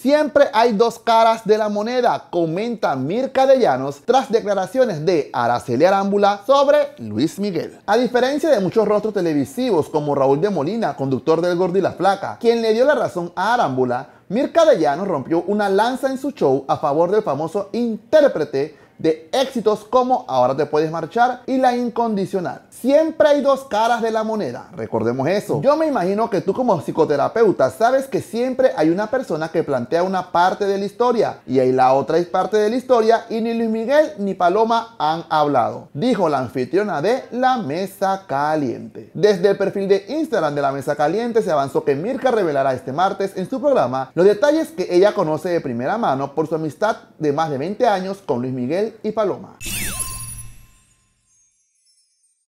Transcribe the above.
Siempre hay dos caras de la moneda, comenta Mirka de Llanos tras declaraciones de Araceli Arámbula sobre Luis Miguel. A diferencia de muchos rostros televisivos como Raúl de Molina, conductor del Gordi la Flaca, quien le dio la razón a Arámbula, Mirka de Llanos rompió una lanza en su show a favor del famoso intérprete de éxitos como Ahora te puedes marchar y La incondicional. Siempre hay dos caras de la moneda, recordemos eso. Yo me imagino que tú como psicoterapeuta sabes que siempre hay una persona que plantea una parte de la historia y hay la otra parte de la historia y ni Luis Miguel ni Paloma han hablado, dijo la anfitriona de La Mesa Caliente. Desde el perfil de Instagram de La Mesa Caliente se avanzó que Mirka revelará este martes en su programa los detalles que ella conoce de primera mano por su amistad de más de 20 años con Luis Miguel y Paloma.